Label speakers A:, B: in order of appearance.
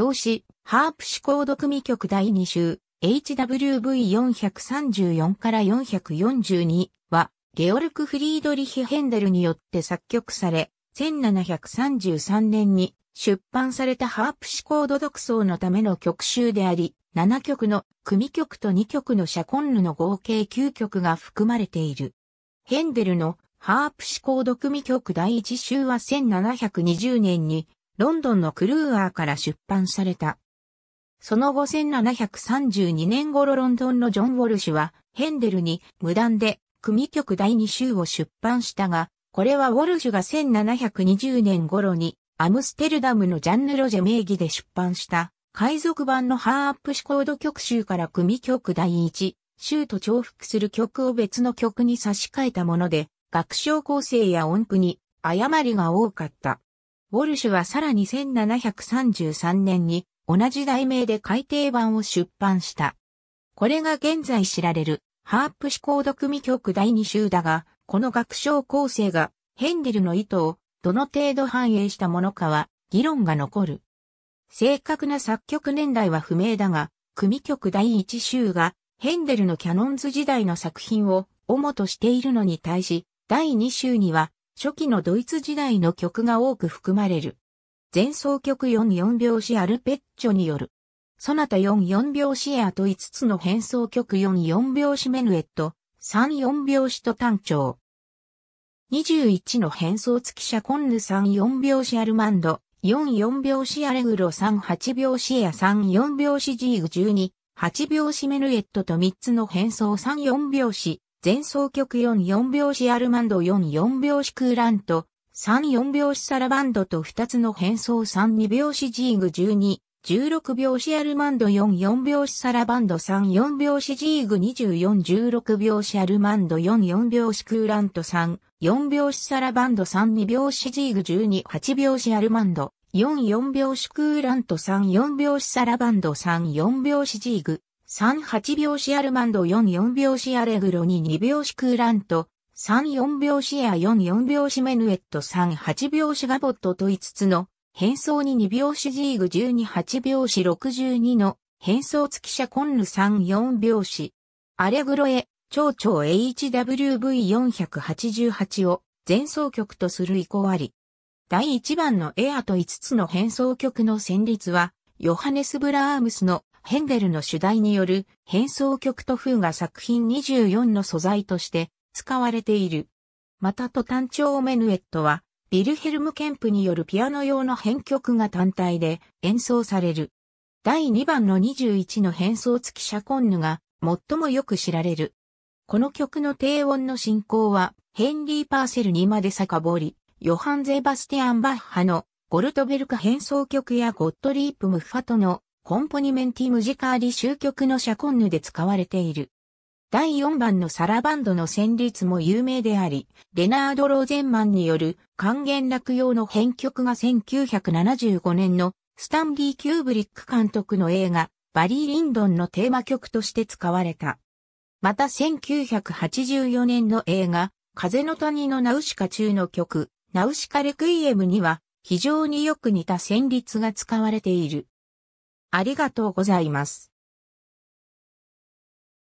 A: 表紙、ハープシコード組曲第2集、HWV434 から442は、ゲオルク・フリードリヒ・ヘンデルによって作曲され、1733年に出版されたハープシコード独奏のための曲集であり、7曲の組曲と2曲のシャコンヌの合計9曲が含まれている。ヘンデルのハープシコード組曲第1集は1720年にロンドンのクルーアーから出版された。その後1732年頃ロンドンのジョン・ウォルシュはヘンデルに無断で組曲第2集を出版したが、これはウォルシュが1720年頃にアムステルダムのジャンヌ・ロジェ名義で出版した海賊版のハーアップシコード曲集から組曲第1集と重複する曲を別の曲に差し替えたもので、学章構成や音符に誤りが多かった。ウォルシュはさらに1733年に同じ題名で改訂版を出版した。これが現在知られるハープシコード組曲第2集だが、この学章構成がヘンデルの意図をどの程度反映したものかは議論が残る。正確な作曲年代は不明だが、組曲第1集がヘンデルのキャノンズ時代の作品を主としているのに対し、第2集には初期のドイツ時代の曲が多く含まれる。前奏曲44拍子アルペッチョによる。ソナタ44拍子エアと5つの変奏曲44拍子メヌエット、34拍子と単調。21の変奏付き者コンヌ34拍子アルマンド、44拍子アレグロ38拍子エア34拍子ジーグ12、8拍子メヌエットと3つの変奏34拍子、前奏曲44拍子アルマンド44拍子クーラント、34拍子サラバンドと2つの変奏32拍子ジーグ12、16拍子アルマンド44拍子サラバンド34拍子ジーグ2416拍子アルマンド44拍子クーラント34拍子サラバンド32拍子ジーグ128拍子アルマンド44拍子クーラント34拍子サラバンド34拍子ジーグ38拍子アルマンド44拍子アレグロに2拍子クーラント、34拍子エア44拍子メヌエット38拍子ガボットと5つの変装に2拍子ジーグ128拍子62の変装付き車コンヌ34拍子。アレグロへ、蝶々 HWV488 を前奏曲とする意向あり。第1番のエアと5つの変奏曲の旋律は、ヨハネス・ブラームスのヘンデルの主題による変奏曲と風が作品24の素材として使われている。またトタンチョメヌエットは、ビルヘルム・ケンプによるピアノ用の編曲が単体で演奏される。第2番の21の変奏付きシャコンヌが最もよく知られる。この曲の低音の進行はヘンリー・パーセルにまで遡り、ヨハン・ゼバスティアン・バッハのゴルトベルク変奏曲やゴットリープ・ムッファトのコンポニメンティムジカーリ終局のシャコンヌで使われている。第4番のサラバンドの旋律も有名であり、レナード・ローゼンマンによる還元落用の編曲が1975年のスタンリー・キューブリック監督の映画バリー・リンドンのテーマ曲として使われた。また1984年の映画風の谷のナウシカ中の曲ナウシカ・レクイエムには非常によく似た旋律が使われている。ありがとうございます。